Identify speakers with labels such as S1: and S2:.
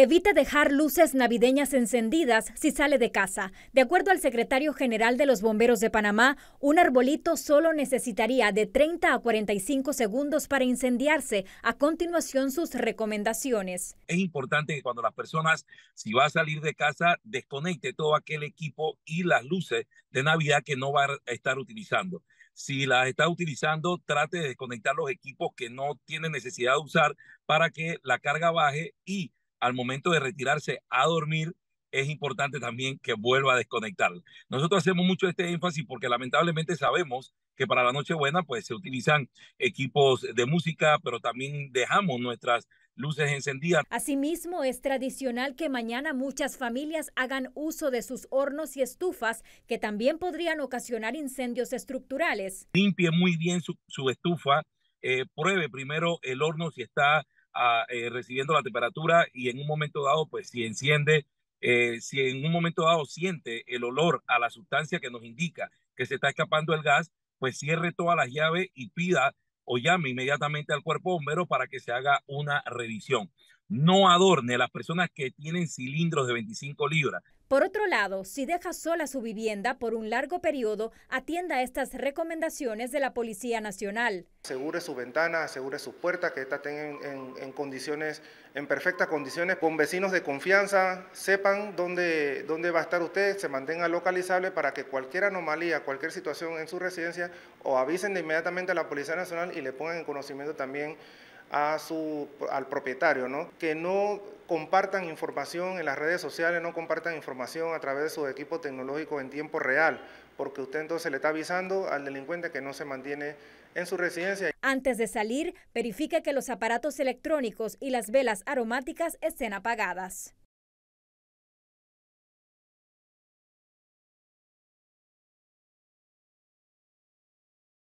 S1: Evite dejar luces navideñas encendidas si sale de casa. De acuerdo al secretario general de los Bomberos de Panamá, un arbolito solo necesitaría de 30 a 45 segundos para incendiarse. A continuación, sus recomendaciones.
S2: Es importante que cuando las personas, si va a salir de casa, desconecte todo aquel equipo y las luces de Navidad que no va a estar utilizando. Si las está utilizando, trate de desconectar los equipos que no tiene necesidad de usar para que la carga baje y al momento de retirarse a dormir, es importante también que vuelva a desconectar. Nosotros hacemos mucho este énfasis porque lamentablemente sabemos que para la Nochebuena pues se utilizan equipos de música, pero también dejamos nuestras luces encendidas.
S1: Asimismo, es tradicional que mañana muchas familias hagan uso de sus hornos y estufas que también podrían ocasionar incendios estructurales.
S2: Limpie muy bien su, estufa, eh, pruebe primero el horno si está eh, recibiendo la temperatura y en un momento dado, pues si enciende, eh, si en un momento dado siente el olor a la sustancia que nos indica que se está escapando el gas, pues cierre todas las llaves y pida o llame inmediatamente al cuerpo bombero para que se haga una revisión. No adorne las personas que tienen cilindros de 25 libras,
S1: por otro lado, si deja sola su vivienda por un largo periodo, atienda estas recomendaciones de la Policía Nacional.
S3: Asegure su ventana, asegure su puerta, que estas en, condiciones, en perfectas condiciones, con vecinos de confianza, sepan dónde, dónde va a estar usted, se mantenga localizable para que cualquier anomalía, cualquier situación en su residencia, o avisen de inmediatamente a la Policía Nacional y le pongan en conocimiento también a al propietario, que no compartan información en las redes sociales, no compartan información a través de su equipo tecnológico en tiempo real, porque usted entonces le está avisando al delincuente que no se mantiene en su residencia.
S1: Antes de salir, verifique que los aparatos electrónicos y las velas aromáticas estén apagadas.